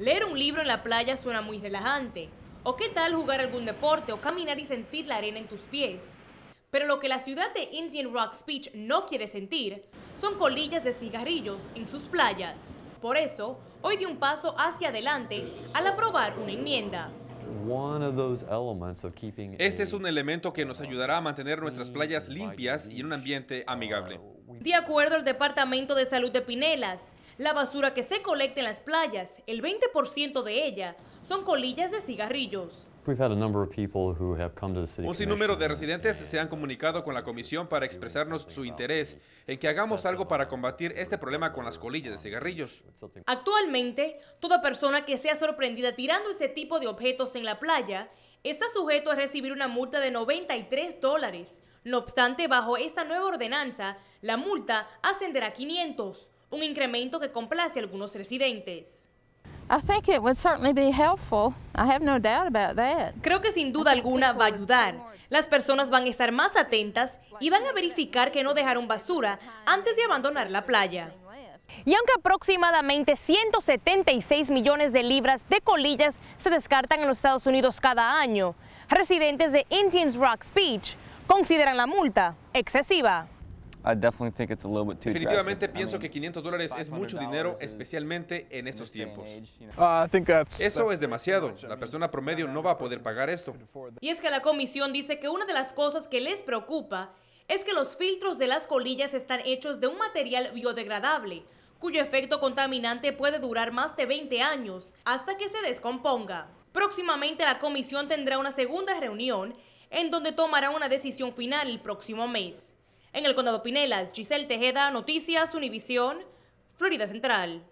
Leer un libro en la playa suena muy relajante. ¿O qué tal jugar algún deporte o caminar y sentir la arena en tus pies? Pero lo que la ciudad de Indian Rocks Beach no quiere sentir son colillas de cigarrillos en sus playas. Por eso, hoy di un paso hacia adelante al aprobar una enmienda. Este es un elemento que nos ayudará a mantener nuestras playas limpias y en un ambiente uh, amigable. De acuerdo al Departamento de Salud de Pinelas, la basura que se colecta en las playas, el 20% de ella, son colillas de cigarrillos. Un sinnúmero de residentes se han comunicado con la comisión para expresarnos su interés en que hagamos algo para combatir este problema con las colillas de cigarrillos. Actualmente, toda persona que sea sorprendida tirando ese tipo de objetos en la playa está sujeto a recibir una multa de 93 dólares. No obstante, bajo esta nueva ordenanza, la multa ascenderá a 500, un incremento que complace a algunos residentes. Creo que sin duda alguna va a ayudar. Las personas van a estar más atentas y van a verificar que no dejaron basura antes de abandonar la playa. Y aunque aproximadamente 176 millones de libras de colillas se descartan en los Estados Unidos cada año, residentes de Indians Rock Beach consideran la multa excesiva. Definitivamente pienso que 500 dólares es mucho dinero, especialmente en estos tiempos. Ah, Eso es demasiado. La persona promedio no va a poder pagar esto. Y es que la comisión dice que una de las cosas que les preocupa es que los filtros de las colillas están hechos de un material biodegradable, cuyo efecto contaminante puede durar más de 20 años hasta que se descomponga. Próximamente la comisión tendrá una segunda reunión en donde tomará una decisión final el próximo mes. En el condado Pinelas, Giselle Tejeda, Noticias, Univisión, Florida Central.